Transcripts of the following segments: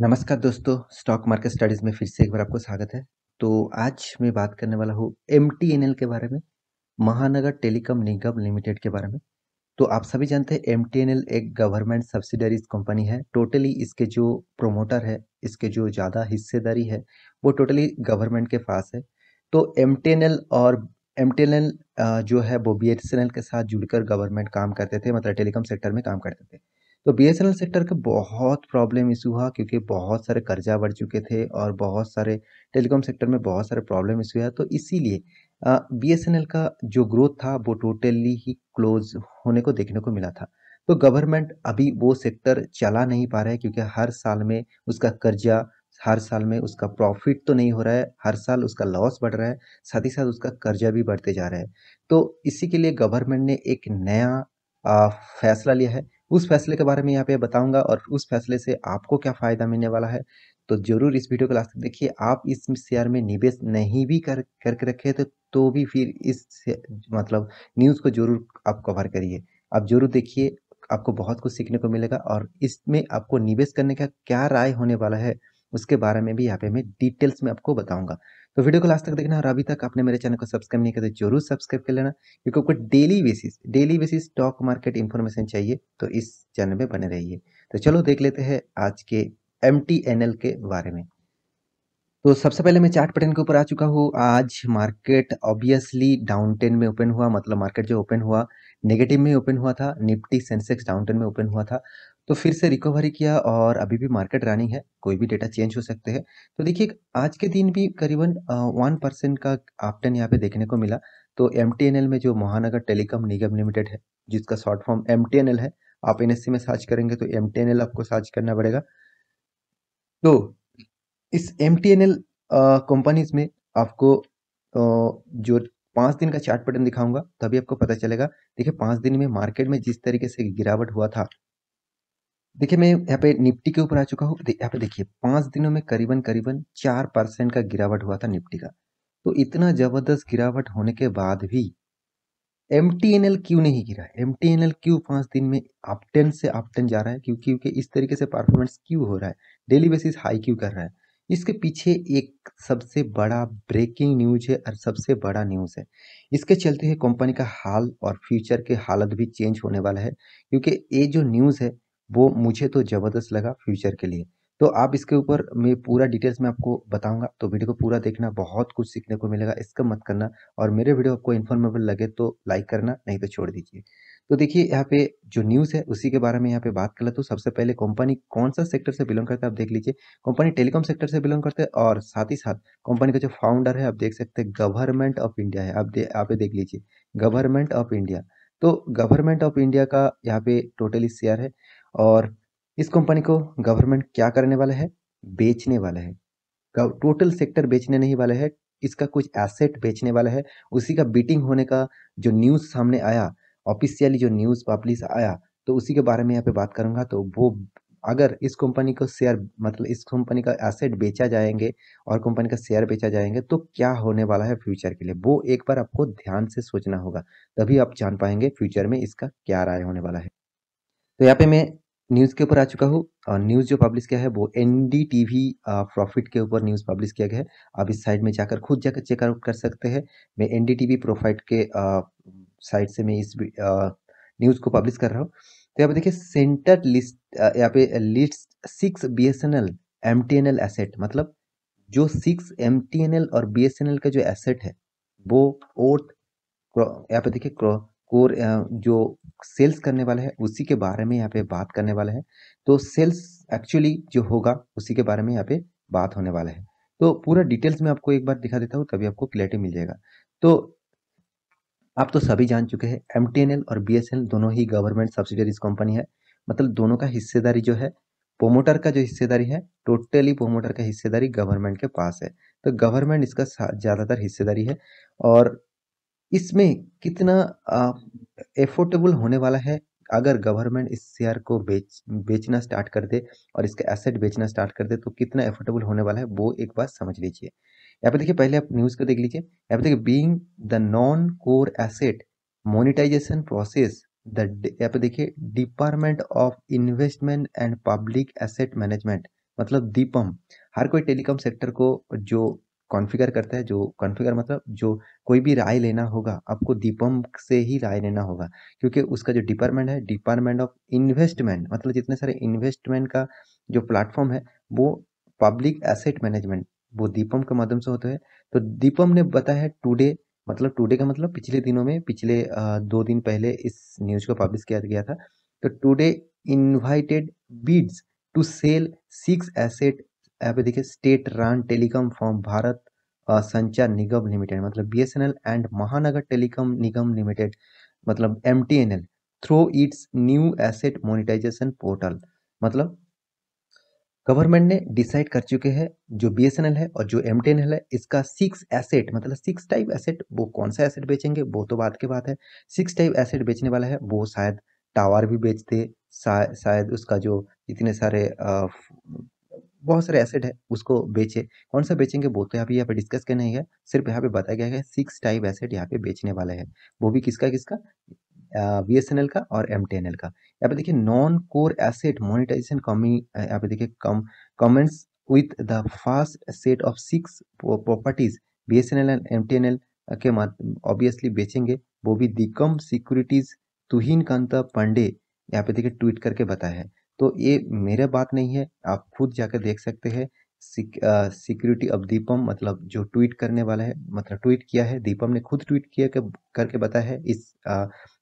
नमस्कार दोस्तों stock market studies में फिर से एक बार आपको स्वागत है तो आज मैं बात करने वाला हूँ एम के बारे में महानगर टेलीकॉम निगम लिमिटेड के बारे में तो आप सभी जानते हैं एम एक गवर्नमेंट सब्सिडरीज कंपनी है टोटली इसके जो प्रोमोटर है इसके जो ज़्यादा हिस्सेदारी है वो टोटली गवर्नमेंट के पास है तो एम और एम जो है वो बी के साथ जुड़कर गवर्नमेंट काम करते थे मतलब टेलीकॉम सेक्टर में काम करते थे तो बी सेक्टर का बहुत प्रॉब्लम इशू हुआ क्योंकि बहुत सारे कर्जा बढ़ चुके थे और बहुत सारे टेलीकॉम सेक्टर में बहुत सारे प्रॉब्लम इशू हुआ तो इसीलिए बी का जो ग्रोथ था वो टोटली ही क्लोज होने को देखने को मिला था तो गवर्नमेंट अभी वो सेक्टर चला नहीं पा रहा है क्योंकि हर साल में उसका कर्जा हर साल में उसका प्रॉफिट तो नहीं हो रहा है हर साल उसका लॉस बढ़ रहा है साथ ही साथ उसका कर्जा भी बढ़ते जा रहा है तो इसी के लिए गवर्नमेंट ने एक नया आ, फैसला लिया है उस फैसले के बारे में यहाँ पे बताऊंगा और उस फैसले से आपको क्या फ़ायदा मिलने वाला है तो ज़रूर इस वीडियो को लास्ट तक देखिए आप इस शेयर में निवेश नहीं भी कर करके रखे तो, तो भी फिर इस मतलब न्यूज़ को ज़रूर आप कवर करिए आप ज़रूर देखिए आपको बहुत कुछ सीखने को मिलेगा और इसमें आपको निवेश करने का क्या राय होने वाला है उसके बारे में भी यहाँ पे मैं डिटेल्स में आपको बताऊंगा तो वीडियो को लास्ट तक देखना और अभी तक आपने मेरे चैनल को सब्सक्राइब नहीं किया तो जरूर सब्सक्राइब कर लेना क्योंकि आपको daily basis daily basis stock market information चाहिए तो इस चैनल में बने रहिए तो चलो देख लेते हैं आज के एम के बारे में तो सबसे पहले मैं चार्ट पैटर्न के ऊपर आ चुका हूँ आज मार्केट ऑब्वियसली डाउन टेन में ओपन हुआ मतलब मार्केट जो ओपन हुआ नेगेटिव में ओपन हुआ था निफ्टी सेंसेक्स डाउन टेन में ओपन हुआ था तो फिर से रिकवरी किया और अभी भी मार्केट रनिंग है कोई भी डेटा चेंज हो सकते हैं तो देखिए आज के दिन भी करीबन वन परसेंट का आपटन यहाँ पे देखने को मिला तो एम में जो महानगर टेलीकॉम निगम लिमिटेड है जिसका शॉर्ट फॉर्म एम है आप एन में सर्च करेंगे तो एम आपको सर्च करना पड़ेगा तो इस एम कंपनीज में आपको जो पाँच दिन का चार्ट पैटर्न दिखाऊंगा तभी आपको पता चलेगा देखिए पाँच दिन में मार्केट में जिस तरीके से गिरावट हुआ था देखिए मैं यहाँ पे निफ्टी के ऊपर आ चुका हूँ यहाँ पे देखिए पांच दिनों में करीबन करीबन चार परसेंट का गिरावट हुआ था निफ्टी का तो इतना जबरदस्त गिरावट होने के बाद भी एम क्यों नहीं गिरा एम क्यू पांच दिन में अपटेन टेन से अपटेन टेन जा रहा है क्योंकि क्योंकि इस तरीके से परफॉर्मेंस क्यों हो रहा है डेली बेसिस हाई क्यों कर रहा है इसके पीछे एक सबसे बड़ा ब्रेकिंग न्यूज है और सबसे बड़ा न्यूज है इसके चलते हुए कंपनी का हाल और फ्यूचर के हालत भी चेंज होने वाला है क्योंकि ये जो न्यूज है वो मुझे तो ज़बरदस्त लगा फ्यूचर के लिए तो आप इसके ऊपर मैं पूरा डिटेल्स में आपको बताऊंगा तो वीडियो को पूरा देखना बहुत कुछ सीखने को मिलेगा इसका मत करना और मेरे वीडियो आपको इन्फॉर्मेबल लगे तो लाइक करना नहीं तो छोड़ दीजिए तो देखिए यहाँ पे जो न्यूज़ है उसी के बारे में यहाँ पे बात कर ले तो सबसे पहले कंपनी कौन सा सेक्टर से बिलोंग करता है आप देख लीजिए कंपनी टेलीकॉम सेक्टर से बिलोंग करते हैं और साथ ही साथ कंपनी का जो फाउंडर है आप देख सकते हैं गवर्नमेंट ऑफ इंडिया है आप दे आप देख लीजिए गवर्नमेंट ऑफ इंडिया तो गवर्नमेंट ऑफ इंडिया का यहाँ पे टोटली शेयर है और इस कंपनी को गवर्नमेंट क्या करने वाला है बेचने वाला है टोटल सेक्टर बेचने नहीं वाला है इसका कुछ एसेट बेचने वाला है उसी का बीटिंग होने का जो न्यूज़ सामने आया ऑफिशियली जो न्यूज़ पब्लिश आया तो उसी के बारे में यहाँ पे बात करूँगा तो वो अगर इस कंपनी को शेयर मतलब इस कंपनी का एसेट बेचा जाएंगे और कंपनी का शेयर बेचा जाएंगे तो क्या होने वाला है फ्यूचर के लिए वो एक बार आपको ध्यान से सोचना होगा तभी आप जान पाएंगे फ्यूचर में इसका क्या राय होने वाला है तो यहाँ पे मैं न्यूज़ के ऊपर आ चुका हूँ और न्यूज़ जो पब्लिश किया है वो एन डी टी प्रॉफिट के ऊपर न्यूज़ पब्लिश किया गया है आप इस साइड में जाकर खुद जाकर चेकआउट कर सकते हैं मैं एन डी टी प्रोफाइट के साइड से मैं इस न्यूज़ को पब्लिश कर रहा हूँ तो यहाँ पे देखिए सेंटर लिस्ट यहाँ पे list six B S N L M T N L asset मतलब जो six M T N L और बी एस एन एल का जो एसेट है वो ओर्थ यहाँ पे देखिए कोर जो सेल्स करने वाला है उसी के बारे में यहाँ पे बात करने वाला है तो सेल्स एक्चुअली जो होगा उसी के बारे में यहाँ पे बात होने वाला है तो पूरा डिटेल्स में आपको एक बार दिखा देता हूँ तभी आपको क्लैरिटी मिल जाएगा तो आप तो सभी जान चुके हैं एम टी एन एल और बी एस एन एल दोनों ही गवर्नमेंट सब्सिडरीज कंपनी है मतलब दोनों का हिस्सेदारी जो है प्रोमोटर का जो हिस्सेदारी है टोटली प्रोमोटर का हिस्सेदारी गवर्नमेंट के पास है तो गवर्नमेंट इसका ज़्यादातर हिस्सेदारी है और इसमें कितना एफोर्टेबल होने वाला है अगर गवर्नमेंट इस शेयर को बेच बेचना स्टार्ट कर दे और इसका एसेट बेचना स्टार्ट कर दे तो कितना एफोर्डेबल होने वाला है वो एक बात समझ लीजिए यहाँ पे देखिए पहले आप न्यूज़ को देख लीजिए यहाँ पे देखिए being the non core asset monetisation process the यहाँ पे देखिए department of investment and public asset management मतलब दीपम हर कोई टेलीकॉम सेक्टर को जो कॉन्फ़िगर करता है जो कॉन्फ़िगर मतलब जो कोई भी राय लेना होगा आपको दीपम से ही राय लेना होगा क्योंकि उसका जो डिपार्टमेंट है डिपार्टमेंट ऑफ इन्वेस्टमेंट मतलब जितने सारे इन्वेस्टमेंट का जो प्लेटफॉर्म है वो पब्लिक एसेट मैनेजमेंट वो दीपम के माध्यम से होता है तो दीपम ने बताया है टुडे मतलब टुडे का मतलब पिछले दिनों में पिछले दो दिन पहले इस न्यूज़ को पब्लिश किया गया था तो today invited bids to sell six asset यहाँ पे देखिए state run telecom firm Bharat Sanchar Nigam Limited मतलब B and Mahanagar telecom Nigam Limited मतलब um through its new asset monetisation portal मतलब गवर्नमेंट ने डिसाइड कर चुके हैं जो बी है और जो एम है इसका सिक्स एसेट मतलब सिक्स टाइप एसेट वो कौन सा एसेट बेचेंगे वो तो बात के बात है सिक्स टाइप एसेट बेचने वाला है वो शायद टावर भी बेचते शायद उसका जो इतने सारे बहुत सारे एसेट है उसको बेचे कौन सा बेचेंगे वो तो यहाँ पे यहाँ पे डिस्कस करने है सिर्फ यहाँ पे बताया गया है सिक्स टाइप एसेट यहाँ पे बेचने वाले हैं वो भी किसका किसका वी एस एन एल का और एम टी एन एल का यहाँ पे देखिए नॉन कोर एसेट मोनिटाइजेशन कमी यहाँ पे देखिए come comments with the fast set of six properties B S N L and M T N L के ऑब्वियसली बेचेंगे वो भी दिकम सिक्योरिटीज तुहिन कांता पांडे यहाँ पे देखिए ट्वीट करके बताया है तो ये मेरा बात नहीं है आप खुद जाकर देख सकते हैं सिक्योरिटी ऑफ दीपम मतलब जो ट्वीट करने वाला है मतलब ट्वीट किया है दीपम ने खुद ट्वीट किया कर, करके बताया है इस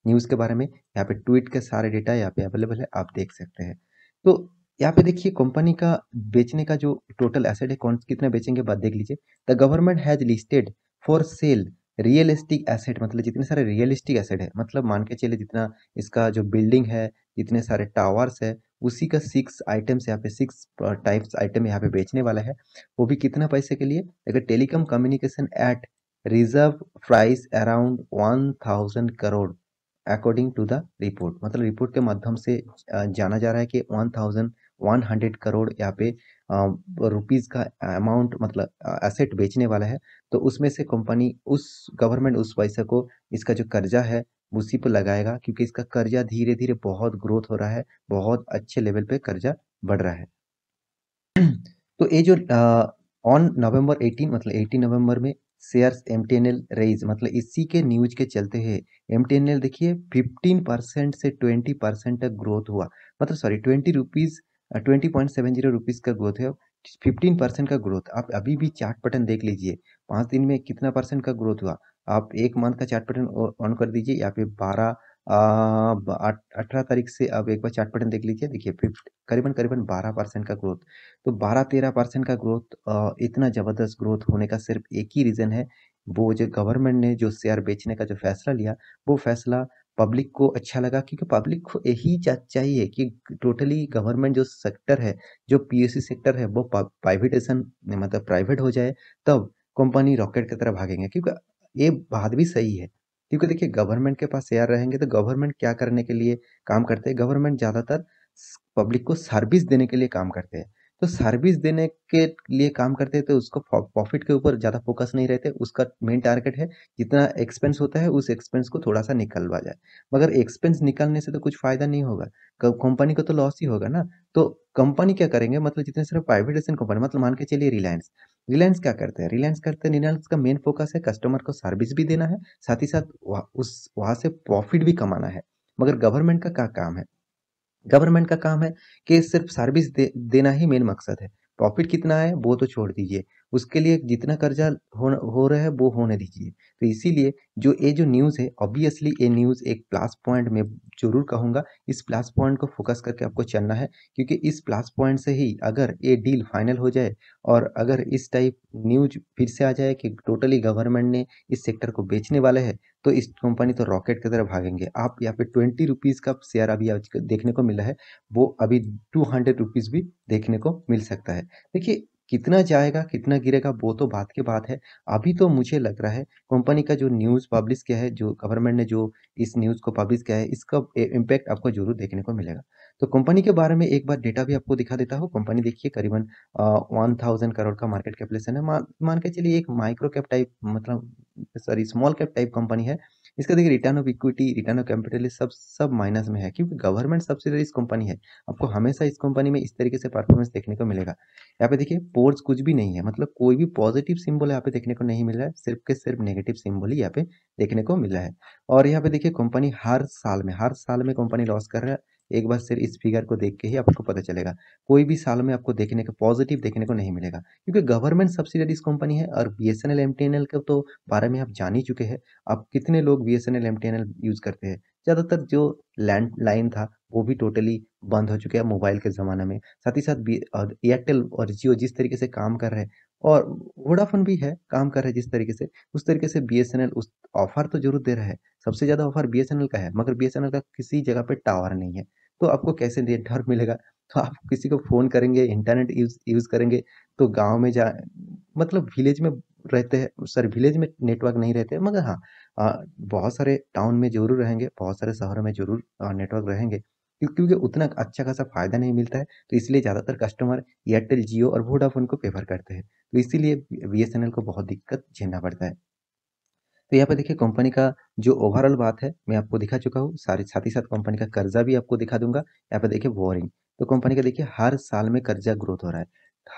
न्यूज़ के बारे में यहाँ पे ट्वीट के सारे डेटा यहाँ पे अवेलेबल है आप देख सकते हैं तो यहाँ पे देखिए कंपनी का बेचने का जो टोटल एसेट है कौन कितना बेचेंगे बात देख लीजिए the government has listed for sale realistic asset मतलब जितने सारे रियलिस्टिक एसेट है मतलब मान के चले जितना इसका जो बिल्डिंग है जितने सारे टावर्स है उसी का सिक्स आइटम्स यहाँ पे सिक्स टाइप्स आइटम यहाँ पे बेचने वाला है वो भी कितना पैसे के लिए अगर telecom communication at reserve price around one thousand crore according to the report मतलब रिपोर्ट के माध्यम से जाना जा रहा है कि one thousand one hundred crore यहाँ पे रुपीज़ का अमाउंट मतलब एसेट बेचने वाला है तो उसमें से कंपनी उस गवर्नमेंट उस पैसे को इसका जो कर्जा है उसी पर लगाएगा क्योंकि इसका कर्जा धीरे धीरे बहुत ग्रोथ हो रहा है बहुत अच्छे लेवल पे कर्जा बढ़ रहा है तो ये जो ऑन नवंबर 18 मतलब 18 नवंबर में शेयर्स एम टी रेज मतलब इसी के न्यूज के चलते है एम टी देखिए 15 परसेंट से 20 परसेंट तक ग्रोथ हुआ मतलब sorry twenty rupees twenty point seven zero rupees का ग्रोथ है फिफ्टीन परसेंट का ग्रोथ आप अभी भी चार्ट पैटर्न देख लीजिए पाँच दिन में कितना परसेंट का ग्रोथ हुआ आप एक मंथ का चार्ट पैटर्न ऑन कर दीजिए या फिर बारह अठारह तारीख से अब एक बार चार्ट पैटर्न देख लीजिए देखिए फिफ्ट करीबन करीबन बारह परसेंट का ग्रोथ तो बारह तेरह परसेंट का ग्रोथ इतना ज़बरदस्त ग्रोथ होने का सिर्फ एक ही रीज़न है वो जो गवर्नमेंट ने जो शेयर बेचने का जो फैसला लिया वो फैसला पब्लिक को अच्छा लगा क्योंकि पब्लिक को यही चाहिए कि टोटली गवर्नमेंट जो सेक्टर है जो पीएससी सेक्टर है वो प्राइवेटेशन मतलब प्राइवेट हो जाए तब कंपनी रॉकेट की तरह भागेंगे क्योंकि ये बात भी सही है क्योंकि देखिए गवर्नमेंट के पास शेयर रहेंगे तो गवर्नमेंट क्या करने के लिए काम करते हैं गवर्नमेंट ज़्यादातर पब्लिक को सर्विस देने के लिए काम करते हैं तो सर्विस देने के लिए काम करते हैं तो उसको प्रॉफिट के ऊपर ज़्यादा फोकस नहीं रहते उसका मेन टारगेट है जितना एक्सपेंस होता है उस एक्सपेंस को थोड़ा सा निकलवा जाए मगर एक्सपेंस निकालने से तो कुछ फ़ायदा नहीं होगा कंपनी को तो लॉस ही होगा ना तो कंपनी क्या करेंगे मतलब जितने सिर्फ प्राइवेटाइजेशन कंपनी मतलब मान के चलिए रिलायंस रिलायंस क्या करते हैं रिलायंस करते हैं रिलायंस का मेन फोकस है कस्टमर को सर्विस भी देना है साथ ही साथ वह, उस वहाँ से प्रॉफिट भी कमाना है मगर गवर्नमेंट का क्या काम है गवर्नमेंट का काम है कि सिर्फ सर्विस दे, देना ही मेन मकसद है प्रॉफिट कितना है वो तो छोड़ दीजिए उसके लिए जितना कर्जा हो हो रहा है वो होने दीजिए तो इसीलिए जो ये जो न्यूज़ है ऑब्वियसली ये न्यूज़ एक प्लस पॉइंट में जरूर कहूँगा इस प्लस पॉइंट को फोकस करके आपको चलना है क्योंकि इस प्लस पॉइंट से ही अगर ये डील फाइनल हो जाए और अगर इस टाइप न्यूज फिर से आ जाए कि टोटली गवर्नमेंट ने इस सेक्टर को बेचने वाले है तो इस कंपनी तो रॉकेट की तरह भागेंगे आप यहाँ पे ट्वेंटी रुपीज़ का शेयर अभी देखने को मिला है वो अभी टू हंड्रेड रुपीज़ भी देखने को मिल सकता है देखिए कितना जाएगा कितना गिरेगा वो तो बात की बात है अभी तो मुझे लग रहा है कंपनी का जो न्यूज़ पब्लिश किया है जो गवर्नमेंट ने जो इस न्यूज़ को पब्लिश किया है इसका इम्पैक्ट आपको जरूर देखने को मिलेगा तो कंपनी के बारे में एक बार डेटा भी आपको दिखा देता हूँ कंपनी देखिए करीबन वन थाउजेंड करोड़ का मार्केट कैपिटलेशन है मान के चलिए एक माइक्रो कैप टाइप मतलब sorry small cap type company है इसका देखिए return of equity return of capital सब सब माइनस में है क्योंकि गवर्नमेंट इस कंपनी है आपको हमेशा इस कंपनी में इस तरीके से परफॉर्मेंस देखने को मिलेगा यहाँ पे देखिए पोर्स कुछ भी नहीं है मतलब कोई भी पॉजिटिव सिम्बल यहाँ पे देखने को नहीं मिल रहा है सिर्फ के सिर्फ नेगेटिव सिम्बल ही यहाँ पे देखने को मिल रहा है और यहाँ पे देखिए कंपनी हर साल में हर साल में कंपनी लॉस कर रहा है एक बार सिर्फ इस फिगर को देख के ही आपको पता चलेगा कोई भी साल में आपको देखने को पॉजिटिव देखने को नहीं मिलेगा क्योंकि गवर्नमेंट सब्सिडरीज कंपनी है और B S N L M T N L के तो बारे में आप जान ही चुके हैं आप कितने लोग B S N L M T N L use करते हैं ज़्यादातर जो लैंड लाइन था वो भी टोटली बंद हो चुके हैं मोबाइल के ज़माने में साथ ही साथ एयरटेल और जियो जिस तरीके से काम कर रहे हैं और वोडाफोन भी है काम कर रहे जिस तरीके से उस तरीके से बी उस ऑफ़र तो ज़रूर दे रहा है सबसे ज़्यादा ऑफ़र बी का है मगर बी का किसी जगह पर टावर नहीं है तो आपको कैसे नेटवर्क मिलेगा तो आप किसी को फ़ोन करेंगे इंटरनेट यूज़ यूज़ करेंगे तो गांव में जा मतलब विलेज में रहते हैं सर विलेज में नेटवर्क नहीं रहते मगर हाँ बहुत सारे टाउन में ज़रूर रहेंगे बहुत सारे शहरों में ज़रूर नेटवर्क रहेंगे क्योंकि उतना अच्छा खासा फ़ायदा नहीं मिलता है तो इसलिए ज़्यादातर कस्टमर एयरटेल जियो और वोडाफोन को प्रेफर करते हैं तो इसीलिए बी को बहुत दिक्कत झेलना पड़ता है तो यहाँ पर देखिए कंपनी का जो ओवरऑल बात है मैं आपको दिखा चुका हूँ सारे साथ ही साथ कंपनी का कर्जा भी आपको दिखा दूंगा यहाँ पर देखिए वॉरिंग तो कंपनी का देखिए हर साल में कर्जा ग्रोथ हो रहा है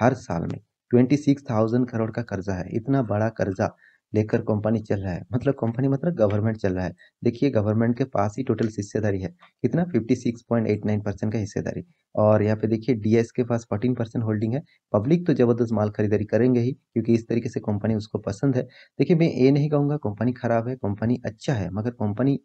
हर साल में ट्वेंटी सिक्स थाउजेंड करोड़ का कर्जा है इतना बड़ा कर्जा लेकर कंपनी चल रहा है मतलब कंपनी मतलब गवर्नमेंट चल रहा है देखिए गवर्नमेंट के पास ही टोटल हिस्सेदारी है कितना 56.89 परसेंट का हिस्सेदारी और यहाँ पे देखिए डीएस के पास 14 परसेंट होल्डिंग है पब्लिक तो ज़बरदस्त माल खरीदारी करेंगे ही क्योंकि इस तरीके से कंपनी उसको पसंद है देखिए मैं ये नहीं कहूँगा कंपनी खराब है कंपनी अच्छा है मगर कंपनी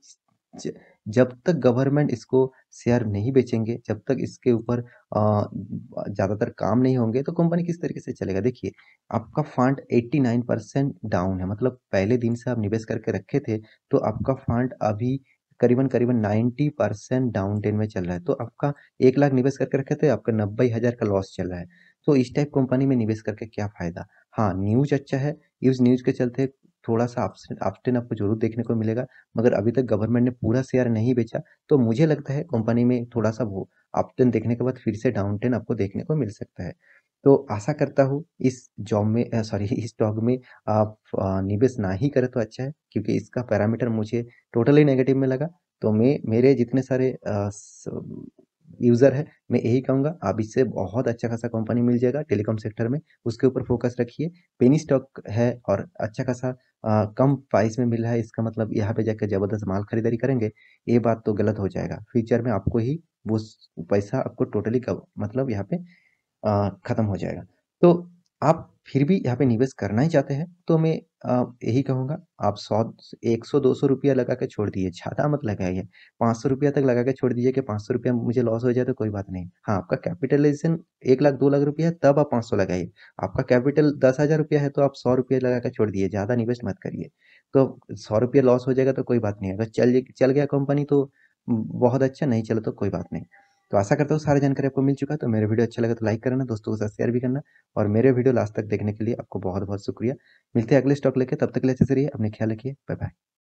जब तक गवर्नमेंट इसको शेयर नहीं बेचेंगे जब तक इसके ऊपर ज़्यादातर काम नहीं होंगे तो कंपनी किस तरीके से चलेगा देखिए आपका फंड 89 परसेंट डाउन है मतलब पहले दिन से आप निवेश करके रखे थे तो आपका फंड अभी करीबन करीबन 90 परसेंट डाउन टेन में चल रहा है तो आपका एक लाख निवेश करके रखे थे आपका नब्बे हज़ार का लॉस चल रहा है तो इस टाइप कंपनी में निवेश करके क्या फ़ायदा हाँ न्यूज़ अच्छा है इस न्यूज़ के चलते थोड़ा सा ऑप्शन आपको जरूर देखने को मिलेगा मगर अभी तक गवर्नमेंट ने पूरा शेयर नहीं बेचा तो मुझे लगता है कंपनी में थोड़ा सा वो ऑप्टन देखने के बाद फिर से डाउन टेन आपको देखने को मिल सकता है तो आशा करता हूँ इस जॉब में सॉरी इस स्टॉक में आप निवेश ना ही करें तो अच्छा है क्योंकि इसका पैरामीटर मुझे टोटली नेगेटिव में लगा तो मैं मेरे जितने सारे यूज़र है मैं यही कहूँगा आप इससे बहुत अच्छा खासा कंपनी मिल जाएगा टेलीकॉम सेक्टर में उसके ऊपर फोकस रखिए पेनी स्टॉक है और अच्छा खासा आ, कम प्राइस में मिल रहा है इसका मतलब यहाँ पे जाकर ज़बरदस्त माल खरीदारी करेंगे ये बात तो गलत हो जाएगा फ्यूचर में आपको ही वो पैसा आपको टोटली मतलब यहाँ पे ख़त्म हो जाएगा तो आप फिर भी यहाँ पे निवेश करना ही चाहते हैं तो मैं यही कहूँगा आप सौ एक सौ दो सौ रुपया लगा के छोड़ दीजिए ज़्यादा मत लगाइए पाँच सौ रुपया तक लगा के छोड़ दीजिए कि पाँच सौ रुपया मुझे लॉस हो जाए तो कोई बात नहीं हाँ आपका कैपिटलाइजेशन एक लाख दो लाख रुपया है तब आप पाँच सौ लगाइए आपका कैपिटल दस हज़ार रुपया है तो आप सौ रुपया लगा के छोड़ दीजिए ज़्यादा निवेश मत करिए तो सौ रुपया लॉस हो जाएगा तो कोई बात नहीं अगर चल चल गया कंपनी तो बहुत अच्छा नहीं चला तो कोई बात नहीं तो आशा करता हूँ सारी जानकारी आपको मिल चुका तो मेरे वीडियो अच्छा लगा तो लाइक करना दोस्तों के साथ शेयर भी करना और मेरे वीडियो लास्ट तक देखने के लिए आपको बहुत बहुत शुक्रिया मिलते हैं अगले स्टॉक लेके तब तक ले अच्छे से रहिए अपने ख्याल रखिए बाय बाय